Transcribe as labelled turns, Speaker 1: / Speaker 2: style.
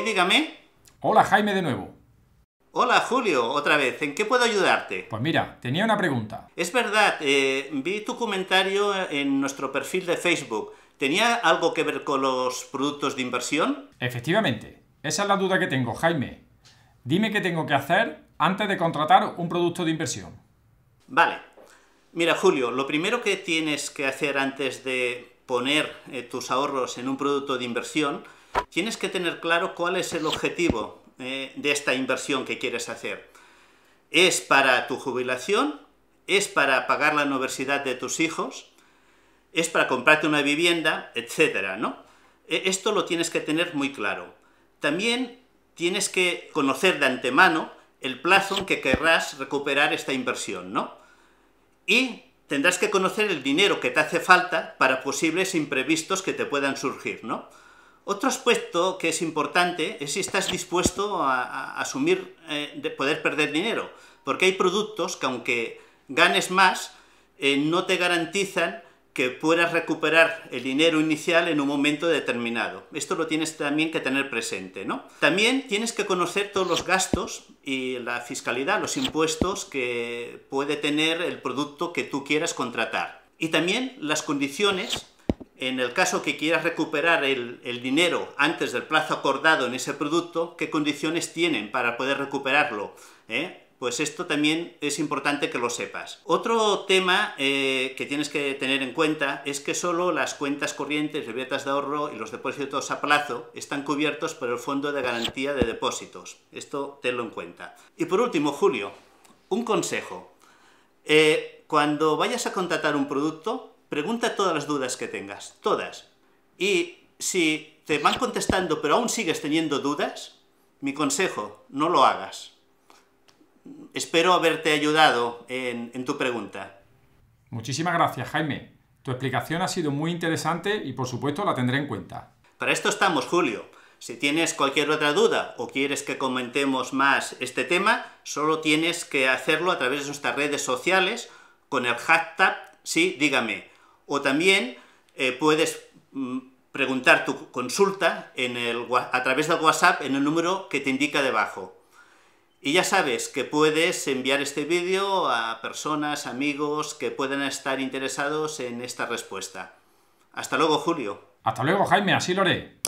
Speaker 1: dígame.
Speaker 2: Hola Jaime de nuevo.
Speaker 1: Hola Julio, otra vez, ¿en qué puedo ayudarte? Pues mira,
Speaker 2: tenía una pregunta.
Speaker 1: Es verdad, eh, vi tu comentario en nuestro perfil de Facebook. ¿Tenía algo que ver con los
Speaker 2: productos de inversión? Efectivamente, esa es la duda que tengo, Jaime. Dime qué tengo que hacer antes de contratar un producto de inversión. Vale. Mira,
Speaker 1: Julio, lo primero que tienes que hacer antes de poner eh, tus ahorros en un producto de inversión Tienes que tener claro cuál es el objetivo eh, de esta inversión que quieres hacer. ¿Es para tu jubilación? ¿Es para pagar la universidad de tus hijos? ¿Es para comprarte una vivienda? Etcétera, ¿no? E, esto lo tienes que tener muy claro. También tienes que conocer de antemano el plazo en que querrás recuperar esta inversión, ¿no? Y tendrás que conocer el dinero que te hace falta para posibles imprevistos que te puedan surgir, ¿no? Otro aspecto que es importante es si estás dispuesto a, asumir eh, poder perder dinero, porque hay productos que aunque ganes más, eh, no te garantizan que puedas recuperar el dinero inicial en un momento determinado. Esto lo tienes también que tener presente, ¿no? También tienes que conocer todos los gastos y la fiscalidad, los impuestos que puede tener el producto que tú quieras contratar. Y también las condiciones en el caso que quieras recuperar el, dinero antes del plazo acordado en ese producto, qué condiciones tienen para poder recuperarlo. ¿Eh? Pues esto también es importante que lo sepas. Otro tema eh, que tienes que tener en cuenta es que solo las cuentas corrientes, libretas de ahorro y los depósitos a plazo están cubiertos por el Fondo de Garantía de Depósitos. Esto tenlo en cuenta. Y por último, Julio, un consejo. Eh, cuando vayas a contratar un producto, Pregunta todas las dudas que tengas, todas. Y si te van contestando pero aún sigues teniendo dudas, mi consejo, no lo hagas. Espero haberte ayudado en, tu pregunta.
Speaker 2: Muchísimas gracias, Jaime. Tu explicación ha sido muy interesante y por supuesto la tendré en cuenta.
Speaker 1: Para esto estamos, Julio. Si tienes cualquier otra duda o quieres que comentemos más este tema, solo tienes que hacerlo a través de nuestras redes sociales con el hashtag sí, dígame o también eh, puedes mm, preguntar tu consulta a través del WhatsApp en el número que te indica debajo. Y ya sabes que puedes enviar este vídeo a personas, amigos que puedan estar interesados en esta respuesta. Hasta luego, Julio.
Speaker 2: Hasta luego, Jaime, así lo haré.